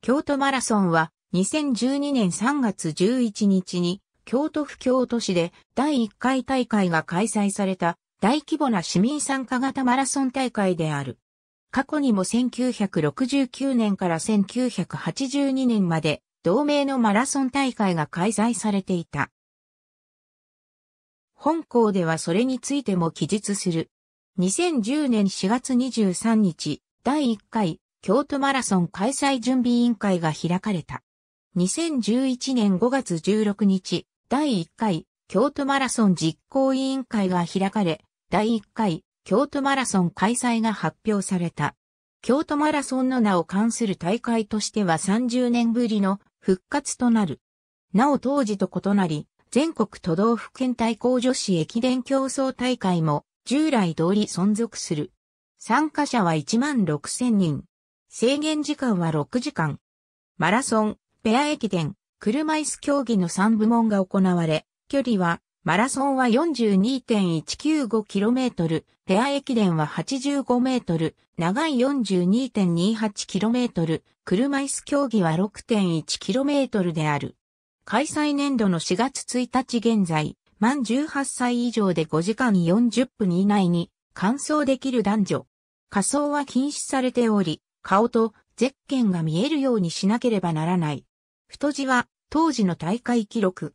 京都マラソンは2012年3月11日に京都府京都市で第1回大会が開催された大規模な市民参加型マラソン大会である。過去にも1969年から1982年まで同盟のマラソン大会が開催されていた。本校ではそれについても記述する。2010年4月23日、第1回京都マラソン開催準備委員会が開かれた。2011年5月16日、第1回京都マラソン実行委員会が開かれ、第1回京都マラソン開催が発表された。京都マラソンの名を冠する大会としては30年ぶりの復活となる。なお当時と異なり、全国都道府県対抗女子駅伝競争大会も従来通り存続する。参加者は1万6000人。制限時間は6時間。マラソン、ペア駅伝、車椅子競技の3部門が行われ、距離は、マラソンは 42.195km、ペア駅伝は 85m、長い 42.28km、車椅子競技は 6.1km である。開催年度の4月1日現在、満18歳以上で5時間40分以内に完走できる男女。仮装は禁止されており、顔とゼッケンが見えるようにしなければならない。太字は当時の大会記録。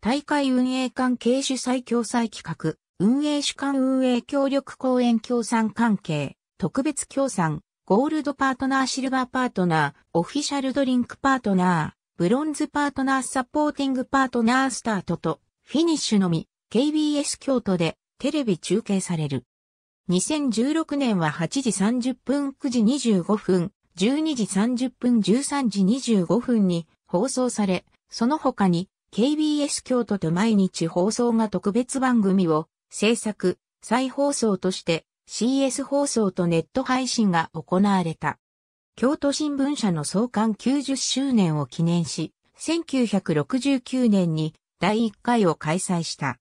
大会運営関係主催共催企画、運営主管運営協力公演協賛関係、特別協賛、ゴールドパートナーシルバーパートナー、オフィシャルドリンクパートナー、ブロンズパートナーサポーティングパートナースタートと、フィニッシュのみ、KBS 京都でテレビ中継される。2016年は8時30分、9時25分、12時30分、13時25分に放送され、その他に KBS 京都と毎日放送が特別番組を制作、再放送として CS 放送とネット配信が行われた。京都新聞社の創刊90周年を記念し、1969年に第1回を開催した。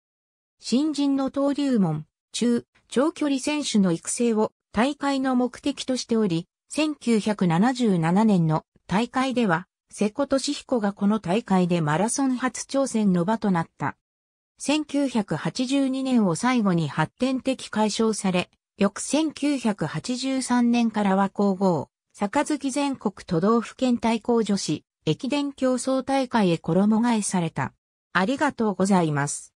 新人の登竜門、中、長距離選手の育成を大会の目的としており、1977年の大会では、瀬古利彦がこの大会でマラソン初挑戦の場となった。1982年を最後に発展的解消され、翌1983年からは皇后、杯全国都道府県対抗女子、駅伝競争大会へ衣替えされた。ありがとうございます。